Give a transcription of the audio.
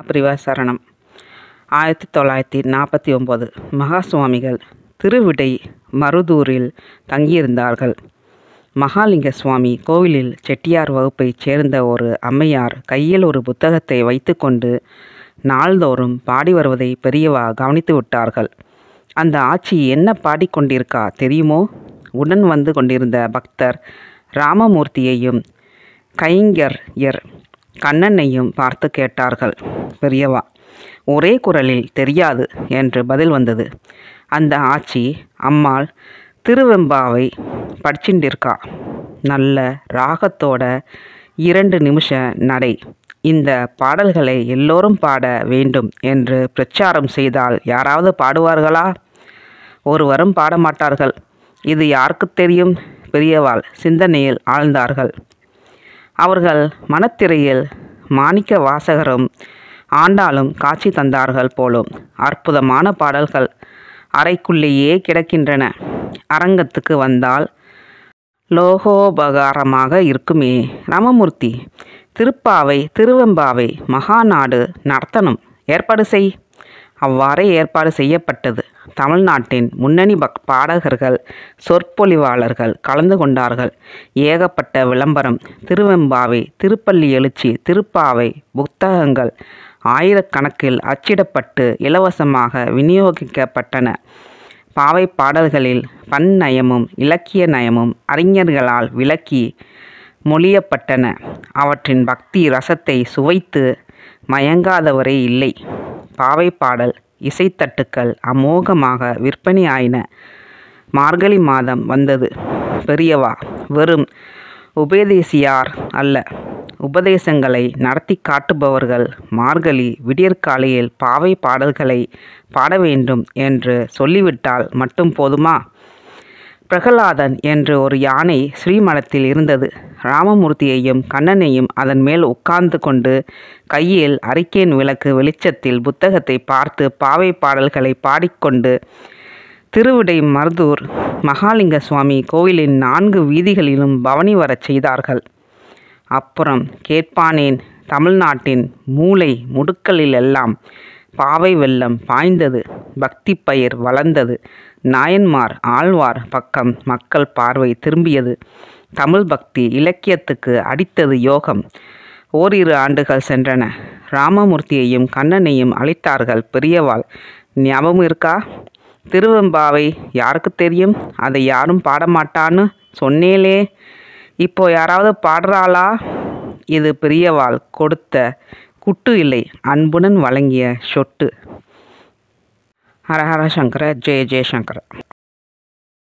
அப்ரிவா சரணம் ஆயிரத்தி தொள்ளாயிரத்தி நாற்பத்தி ஒம்பது மகா சுவாமிகள் திருவிடை மருதூரில் தங்கியிருந்தார்கள் மகாலிங்க சுவாமி கோவிலில் செட்டியார் வகுப்பைச் சேர்ந்த ஒரு அம்மையார் கையில் ஒரு புத்தகத்தை வைத்துக்கொண்டு நாள்தோறும் பாடி வருவதை பெரியவா கவனித்து விட்டார்கள் அந்த ஆட்சி என்ன பாடிக்கொண்டிருக்கா தெரியுமோ உடன் வந்து கொண்டிருந்த பக்தர் ராமமூர்த்தியையும் கைங்கர் எர் கண்ணனையும் பார்த்து கேட்டார்கள் பெரியவா ஒரே குரலில் தெரியாது என்று பதில் வந்தது அந்த ஆட்சி அம்மாள் திருவெம்பாவை படிச்சுண்டிருக்கா நல்ல ராகத்தோட இரண்டு நிமிஷ நடை இந்த பாடல்களை எல்லோரும் பாட வேண்டும் என்று பிரச்சாரம் செய்தால் யாராவது பாடுவார்களா ஒருவரும் பாடமாட்டார்கள் இது யாருக்கு தெரியும் பெரியவாள் சிந்தனையில் ஆழ்ந்தார்கள் அவர்கள் மனத்திரையில் மாணிக்க வாசகரும் ஆண்டாலும் காட்சி தந்தார்கள் போலும் அற்புதமான பாடல்கள் அறைக்குள்ளேயே கிடக்கின்றன அரங்கத்துக்கு வந்தால் லோகோபகாரமாக இருக்குமே ராமமூர்த்தி திருப்பாவை திருவெம்பாவை மகாநாடு நடத்தணும் ஏற்பாடு செய் அவ்வாறே ஏற்பாடு செய்யப்பட்டது தமிழ்நாட்டின் முன்னணி பக் பாடகர்கள் சொற்பொழிவாளர்கள் கலந்து கொண்டார்கள் ஏகப்பட்ட விளம்பரம் திருவெம்பாவை திருப்பள்ளி எழுச்சி திருப்பாவை புத்தகங்கள் ஆயிரக்கணக்கில் அச்சிடப்பட்டு இலவசமாக விநியோகிக்கப்பட்டன பாவை பாடல்களில் பண் நயமும் இலக்கிய நயமும் அறிஞர்களால் விளக்கி மொழியப்பட்டன அவற்றின் பக்தி ரசத்தை சுவைத்து மயங்காதவரே இல்லை பாவை பாடல் இசைத்தட்டுக்கள் அமோகமாக விற்பனை ஆயின மார்கழி மாதம் வந்தது பெரியவா வெறும் உபதேசியார் அல்ல உபதேசங்களை நடத்தி காட்டுபவர்கள் மார்கழி விடியற்காலையில் பாவை பாடல்களை பாட வேண்டும் என்று சொல்லிவிட்டால் மட்டும் போதுமா பிரகலாதன் என்று ஒரு யானை ஸ்ரீமடத்தில் இருந்தது ராமமூர்த்தியையும் கண்ணனையும் அதன் மேல் உட்கார்ந்து கொண்டு கையில் அறிக்கையின் விளக்கு வெளிச்சத்தில் புத்தகத்தை பார்த்து பாவை பாடல்களை பாடிக்கொண்டு திருவிடை மருதூர் மகாலிங்க சுவாமி கோவிலின் நான்கு வீதிகளிலும் பவனி வரச் செய்தார்கள் அப்புறம் கேட்பானேன் தமிழ்நாட்டின் மூளை முடுக்கலிலெல்லாம் எல்லாம் பாவை வெள்ளம் பாய்ந்தது பக்தி பயிர் வளர்ந்தது நாயன்மார் ஆழ்வார் பக்கம் மக்கள் பார்வை திரும்பியது தமிழ் பக்தி இலக்கியத்துக்கு அடித்தது யோகம் ஓரிரு ஆண்டுகள் சென்றன ராமமூர்த்தியையும் கண்ணனையும் அழைத்தார்கள் பெரியவாள் ஞாபகம் இருக்கா திருவெம்பாவை யாருக்கு தெரியும் அதை யாரும் பாடமாட்டான்னு சொன்னேலே இப்போ யாராவது பாடுறாளா இது பெரியவாள் கொடுத்த குட்டு இல்லை அன்புடன் வழங்கிய சொட்டு ஹரஹர சங்கர ஜெய ஜெயசங்கர